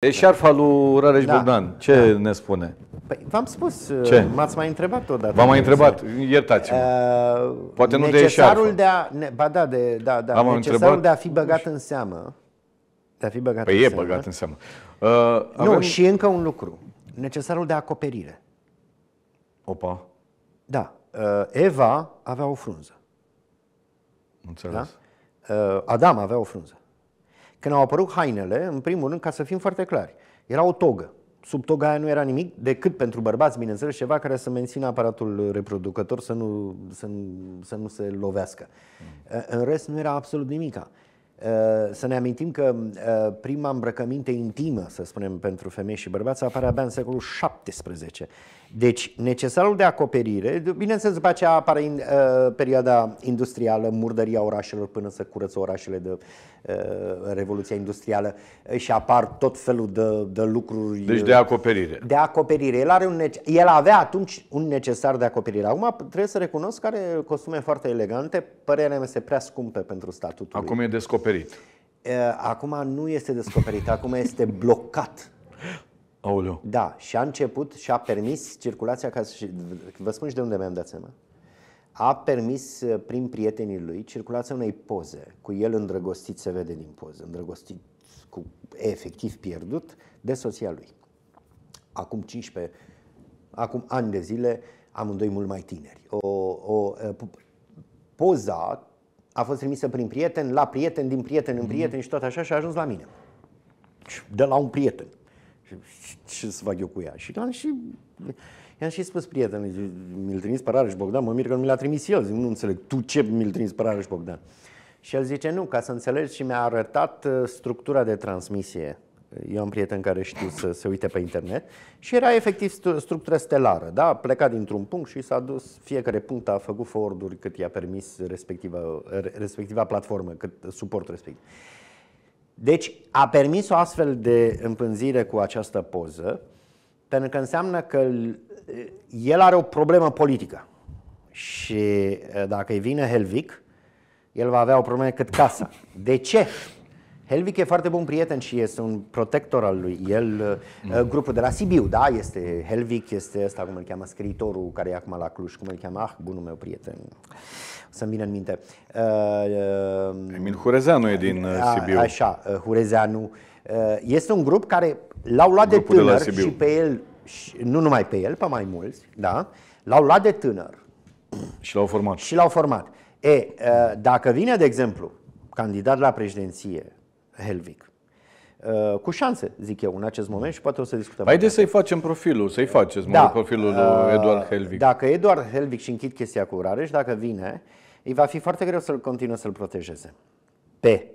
E șarfa lui Rareș da. Bogdan, ce da. ne spune? Păi, v-am spus, uh, m-ați mai întrebat odată. V-am mai întrebat, iertați -mă. Uh, Poate nu de eșarfă. De a, ne, ba da, de, da, da, am necesarul întrebat? de a fi băgat în seamă. De a fi băgat păi în e seamă. băgat în seamă. Uh, avem... Nu, și încă un lucru. Necesarul de acoperire. Opa. Da. Uh, Eva avea o frunză. Înțeles. Da? Uh, Adam avea o frunză. Când au apărut hainele, în primul rând, ca să fim foarte clari, era o togă. Sub toga aia nu era nimic, decât pentru bărbați, bineînțeles, ceva care să mențină aparatul reproducător să nu, să nu, să nu se lovească. Mm. În rest, nu era absolut nimica. Eh, să ne amintim că eh, prima îmbrăcăminte intimă, să spunem, pentru femei și bărbați apare abia în secolul 17. Deci necesarul de acoperire, bineînțeles după aceea apare în uh, eh, perioada industrială, murdăria orașelor până să curăță orașele de uh, Revoluția Industrială și apar tot felul de, de lucruri. Deci de acoperire. De acoperire. El, are un, el avea atunci un necesar de acoperire. Acum trebuie să recunosc că are costume foarte elegante, părerea mea este prea scumpe pentru statutul. Acum e descoperit descoperit. Acum nu este descoperit, acum este blocat. Aoleu. Da, și a început și a permis circulația, ca și, vă spun și de unde mi-am dat seama, a permis prin prietenii lui circulația unei poze, cu el îndrăgostit se vede din poză, îndrăgostit cu efectiv pierdut de soția lui. Acum 15, acum ani de zile, amândoi mult mai tineri. O, o, poza a fost trimisă prin prieten, la prieten, din prieten în mhm. prieten și tot așa și a ajuns la mine. De la un prieten. Ce să fac eu cu ea? Și l-am și... I-am și spus prietenului, mi-l trimis pe Rareș Bogdan, mă mir că nu mi l-a trimis el. Zic, nu înțeleg, tu ce mi-l trimis pe Rareș Bogdan? Și el zice, nu, ca să înțelegi și mi-a arătat uh, structura de transmisie eu am prieten care știu să se uite pe internet, și era efectiv structură stelară. Da? A plecat dintr-un punct și s-a dus, fiecare punct a făcut forduri cât i-a permis respectiva, respectiva platformă, cât suport respectiv. Deci a permis o astfel de împânzire cu această poză, pentru că înseamnă că el are o problemă politică. Și eh, dacă îi vine Helvic, el va avea o problemă cât casa. De ce? Helvic e foarte bun prieten și este un protector al lui el. Uh, mm. Uh, grupul de la Sibiu, da, este Helvic, este ăsta, cum îl cheamă, scriitorul care e acum la Cluj, cum îl cheamă, ah, bunul meu prieten. să-mi vină în minte. Uh, uh Emil Hurezeanu e din a, Sibiu. Așa, Hurezeanu. Este un grup care l-au luat Grupul de tânăr de și pe el, și, nu numai pe el, pe mai mulți, da, l-au luat de tânăr. Și l-au format. Și l-au format. E, dacă vine, de exemplu, candidat la președinție, Helvic. Uh, cu șanse, zic eu, în acest moment și poate o să discutăm. Haideți să-i facem profilul, să-i da. faceți, da. profilul lui uh, Eduard Helvic. Dacă Eduard Helvic și închid chestia cu Rareș, dacă vine, îi va fi foarte greu să-l continue să-l protejeze. Pe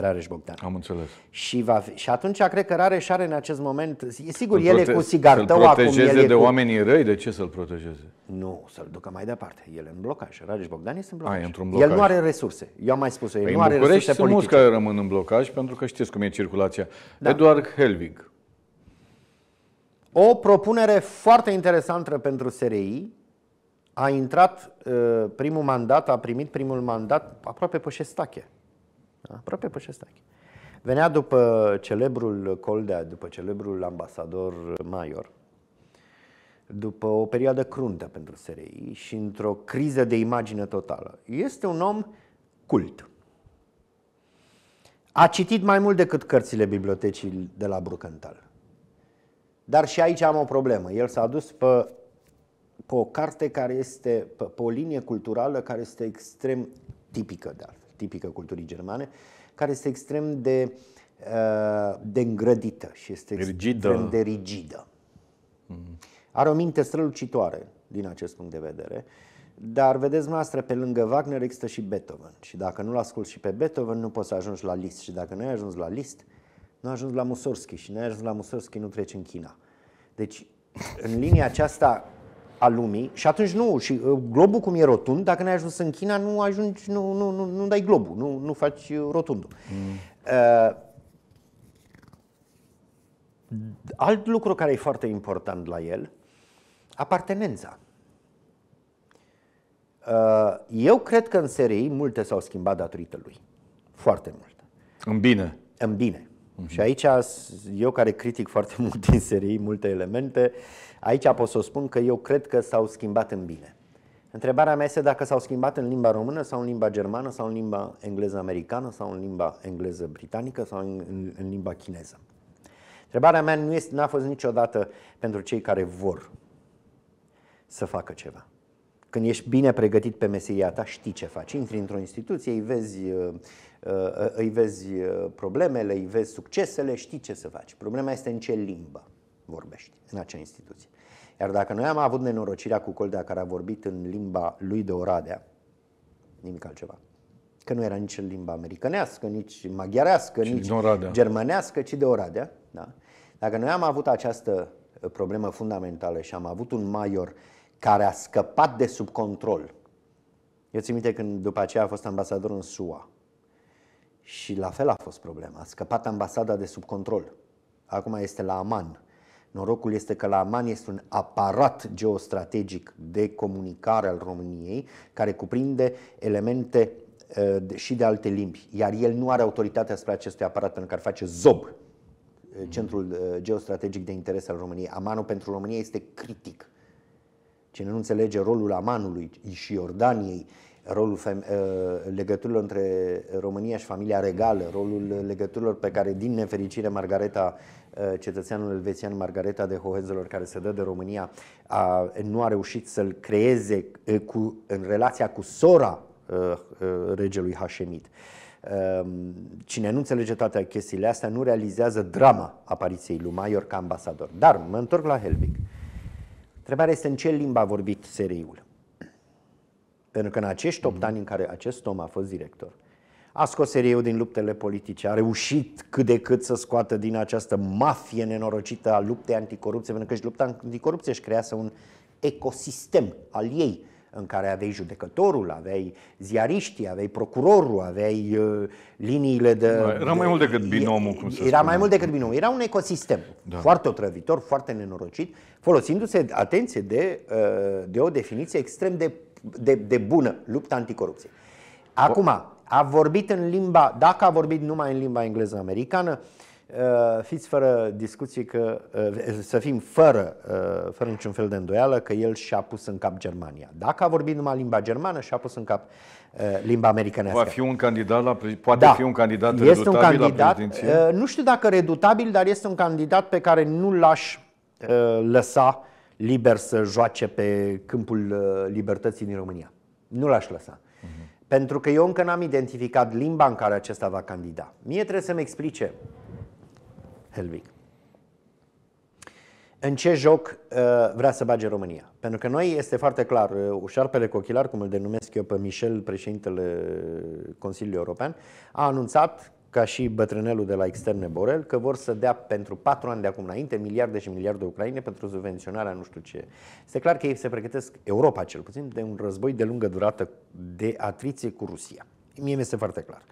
Rareș Bogdan. Am înțeles. Și, va fi, și atunci cred că Rareș are în acest moment, e sigur, îl el e cu sigartău acum. Să-l protejeze acum, de cu... oamenii răi, de ce să-l protejeze? Nu, să-l ducă mai departe. El e în blocaj. Rareș Bogdan este în blocaj. A, blocaj. El nu are resurse. Eu am mai spus-o, el păi nu are București resurse sunt politice. mulți care rămân în blocaj, pentru că știți cum e circulația. Da. Eduard Helvig. O propunere foarte interesantă pentru SRI, a intrat uh, primul mandat, a primit primul mandat aproape pe șestache. Da, aproape pe Șestache. Venea după celebrul Coldea, după celebrul ambasador Maior, după o perioadă cruntă pentru SRI și într-o criză de imagine totală. Este un om cult. A citit mai mult decât cărțile bibliotecii de la Brucantal. Dar și aici am o problemă. El s-a dus pe, pe o carte care este, pe, pe o linie culturală care este extrem tipică de altfel tipică culturii germane, care este extrem de, uh, de îngrădită și este rigidă. extrem de rigidă. Mm. Are o minte strălucitoare din acest punct de vedere, dar vedeți noastră, pe lângă Wagner există și Beethoven și dacă nu-l asculti și pe Beethoven, nu poți să ajungi la list. și dacă nu ai ajuns la list, nu ai ajuns la Mussorgsky și nu ai ajuns la Mussorgsky, nu treci în China. Deci, în linia aceasta a lumii și atunci nu, și uh, globul cum e rotund, dacă n-ai ajuns în China, nu ajungi, nu, nu, nu, nu dai globul, nu, nu faci uh, rotundul. Mm. Uh, alt lucru care e foarte important la el, apartenența. Uh, eu cred că în serii multe s-au schimbat datorită lui. Foarte mult. În bine. În bine. Mhm. Și aici, eu care critic foarte mult din serii, multe elemente, aici pot să o spun că eu cred că s-au schimbat în bine. Întrebarea mea este dacă s-au schimbat în limba română sau în limba germană sau în limba engleză americană sau în limba engleză britanică sau în, în, în limba chineză. Întrebarea mea nu este, n-a fost niciodată pentru cei care vor să facă ceva. Când ești bine pregătit pe meseria ta, știi ce faci. Intri într-o instituție, îi vezi uh, Uh, uh, îi vezi uh, problemele, îi vezi succesele, știi ce să faci. Problema este în ce limbă vorbești în acea instituție. Iar dacă noi am avut nenorocirea cu Coldea care a vorbit în limba lui de Oradea, nimic altceva. Că nu era nici în limba americanească, nici maghiarească, ci nici germanească, ci de Oradea. Da? Dacă noi am avut această problemă fundamentală și am avut un major care a scăpat de sub control, eu țin minte când după aceea a fost ambasador în SUA, și la fel a fost problema. A scăpat ambasada de sub control. Acum este la Aman. Norocul este că la Aman este un aparat geostrategic de comunicare al României care cuprinde elemente eh, și de alte limbi, iar el nu are autoritatea asupra acestui aparat că ar face ZOB, eh, mm-hmm. Centrul eh, Geostrategic de Interes al României. Amanul pentru România este critic. Cine nu înțelege rolul Amanului și Iordaniei rolul ă, legăturilor între România și familia regală, rolul legăturilor pe care, din nefericire, Margareta, ă, cetățeanul elvețian Margareta de Hohenzollern, care se dă de România, a, nu a reușit să-l creeze ă, cu, în relația cu sora regelui Hașemit. Cine nu înțelege toate chestiile astea nu realizează drama apariției lui Maior ca ambasador. Dar mă întorc la Helbig. Întrebarea este în ce limba a vorbit seriul. Pentru că în acești 8 mhm. ani în care acest om a fost director, a scos eu din luptele politice, a reușit cât de cât să scoată din această mafie nenorocită a luptei anticorupție, pentru că și lupta anticorupție își crease un ecosistem al ei, în care aveai judecătorul, aveai ziariștii, aveai procurorul, aveai uh, liniile de... Da, era mai mult decât binomul, cum Era mai mult decât binomul. Era un ecosistem da. foarte otrăvitor, foarte nenorocit, folosindu-se, atenție, de, uh, de o definiție extrem de de, de bună luptă anticorupție. Acum, a vorbit în limba, dacă a vorbit numai în limba engleză americană, uh, fiți fără discuții că, uh, să fim fără, uh, fără niciun fel de îndoială că el și-a pus în cap Germania. Dacă a vorbit numai limba germană, și-a pus în cap limba americană. Va fi un candidat la poate da. fi un candidat este redutabil un candidat, la prezidenție? Nu știu dacă redutabil, dar este un candidat pe care nu l-aș lăsa liber să joace pe câmpul uh, libertății din România. Nu l-aș lăsa. Uh-huh. Pentru că eu încă n-am identificat limba în care acesta va candida. Mie trebuie să-mi explice, Helvig, în ce joc uh, vrea să bage România. Pentru că noi este foarte clar, uh, șarpele cochilar, cum îl denumesc eu pe Michel, președintele Consiliului European, a anunțat ca și bătrânelul de la externe Borel, că vor să dea pentru patru ani de acum înainte miliarde și miliarde de Ucraine pentru subvenționarea nu știu ce. Este clar că ei se pregătesc, Europa cel puțin, de un război de lungă durată de atriție cu Rusia. Mie mi este foarte clar.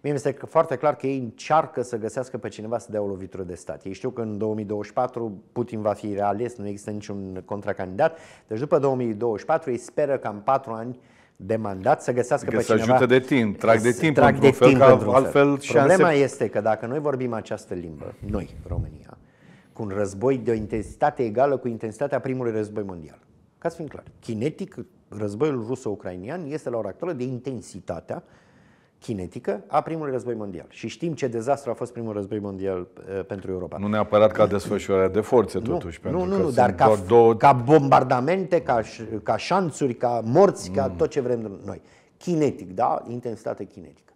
Mie mi este foarte clar că ei încearcă să găsească pe cineva să dea o lovitură de stat. Ei știu că în 2024 Putin va fi reales, nu există niciun contracandidat. Deci după 2024 ei speră că în patru ani uh, demandat să găsească că pe să ajută de timp, trag de timp trag de fel, timp altfel fel. Problema șanse... este că dacă noi vorbim această limbă, noi, România, cu un război de o intensitate egală cu intensitatea primului război mondial. Ca să fim clar, kinetic, războiul ruso-ucrainian este la ora actuală de intensitatea kinetică a primului război mondial. Și știm ce dezastru a fost primul război mondial uh, pentru Europa. Nu neapărat ca desfășurare de forțe, totuși, nu, pentru nu, că nu, dar ca, două... ca bombardamente, ca, ca șanțuri, ca morți, mm. ca tot ce vrem noi. Kinetic, da? Intensitate kinetică.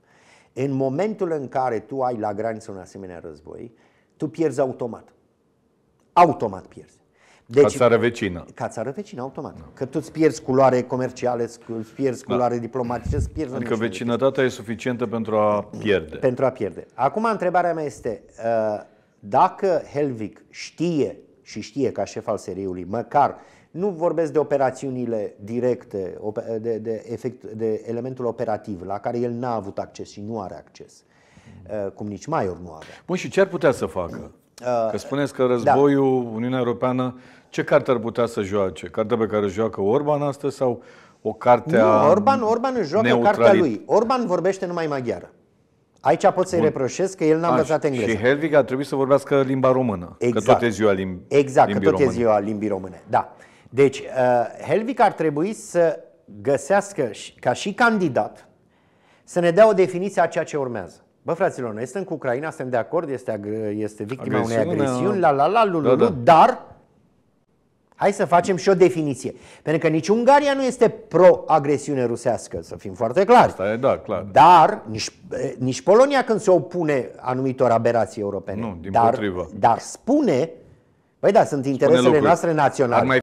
În momentul în care tu ai la graniță un asemenea război, tu pierzi automat. Automat pierzi. Deci, ca țară vecină. Ca țară vecină, automat. Da. Că tu îți pierzi culoare comerciale, îți pierzi da. culoare da. diplomatice, îți pierzi... Adică vecinătatea e suficientă pentru a pierde. Pentru a pierde. Acum întrebarea mea este, uh, dacă Helvig știe și știe ca șef al seriului, măcar nu vorbesc de operațiunile directe, de, de, efect, de elementul operativ la care el n-a avut acces și nu are acces, uh, cum nici Maior nu are. Bun, și ce ar putea să facă? Uh, că spuneți că da. războiul, da. Uniunea Europeană, ce carte ar putea să joace? Cartea pe care joacă Orban astăzi sau o carte a nu, Orban, Orban își joacă neutralit. cartea lui. Orban vorbește numai maghiară. Aici pot să-i reproșez că el n-a învățat engleză. Și Helvig a trebuit să vorbească limba română. Exact. Că tot e ziua lim- exact, limbii că tot e ziua limbii române. Da. Deci, uh, Helvig ar trebui să găsească, ca și candidat, să ne dea o definiție a ceea ce urmează. Bă, fraților, noi suntem cu Ucraina, suntem de acord, este, este victima Agresiune. unei agresiuni, da. la la la, lululu, da, da. dar hai să facem și o definiție. Pentru că nici Ungaria nu este pro-agresiune rusească, să fim foarte clari. Asta e, da, clar. Dar nici, nici Polonia când se opune anumitor aberații europene. Nu, din dar, Dar spune, băi da, sunt interesele noastre naționale.